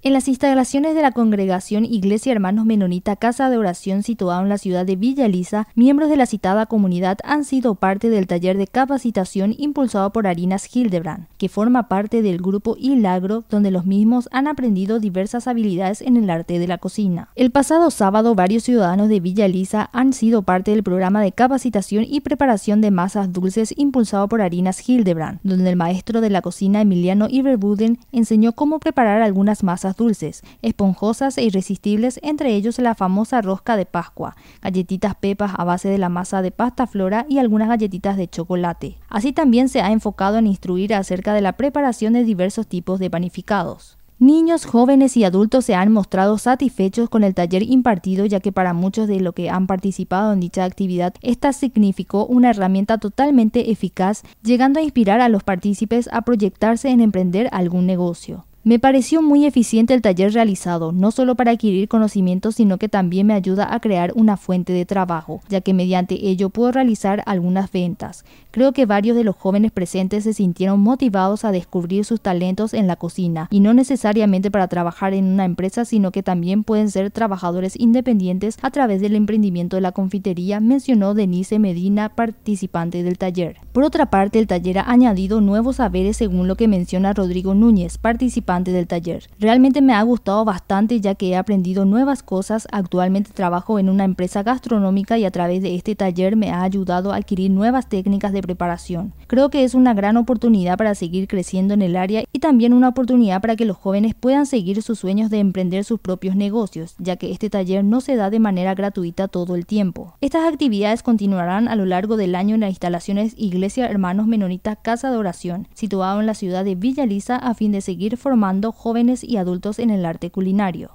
En las instalaciones de la congregación Iglesia Hermanos Menonita Casa de Oración situada en la ciudad de Villa Elisa, miembros de la citada comunidad han sido parte del taller de capacitación impulsado por Harinas Hildebrand, que forma parte del grupo Ilagro, donde los mismos han aprendido diversas habilidades en el arte de la cocina. El pasado sábado, varios ciudadanos de Villa Elisa han sido parte del programa de capacitación y preparación de masas dulces impulsado por Harinas Hildebrand, donde el maestro de la cocina Emiliano Iberbuden enseñó cómo preparar algunas masas dulces, esponjosas e irresistibles, entre ellos la famosa rosca de Pascua, galletitas pepas a base de la masa de pasta flora y algunas galletitas de chocolate. Así también se ha enfocado en instruir acerca de la preparación de diversos tipos de panificados. Niños, jóvenes y adultos se han mostrado satisfechos con el taller impartido ya que para muchos de los que han participado en dicha actividad, esta significó una herramienta totalmente eficaz, llegando a inspirar a los partícipes a proyectarse en emprender algún negocio. Me pareció muy eficiente el taller realizado, no solo para adquirir conocimientos, sino que también me ayuda a crear una fuente de trabajo, ya que mediante ello puedo realizar algunas ventas. Creo que varios de los jóvenes presentes se sintieron motivados a descubrir sus talentos en la cocina, y no necesariamente para trabajar en una empresa, sino que también pueden ser trabajadores independientes a través del emprendimiento de la confitería, mencionó Denise Medina, participante del taller. Por otra parte, el taller ha añadido nuevos saberes según lo que menciona Rodrigo Núñez, participante del taller. Realmente me ha gustado bastante ya que he aprendido nuevas cosas. Actualmente trabajo en una empresa gastronómica y a través de este taller me ha ayudado a adquirir nuevas técnicas de preparación. Creo que es una gran oportunidad para seguir creciendo en el área y también una oportunidad para que los jóvenes puedan seguir sus sueños de emprender sus propios negocios, ya que este taller no se da de manera gratuita todo el tiempo. Estas actividades continuarán a lo largo del año en las instalaciones Iglesia Hermanos Menonitas Casa de Oración, situado en la ciudad de Villa a fin de seguir formando jóvenes y adultos en el arte culinario.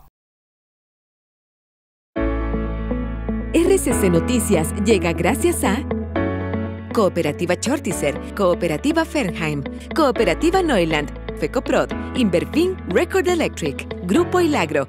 RCC Noticias llega gracias a Cooperativa Chortiser, Cooperativa Fernheim, Cooperativa Neuland, FECOPROD, Inverfin Record Electric, Grupo Ilagro,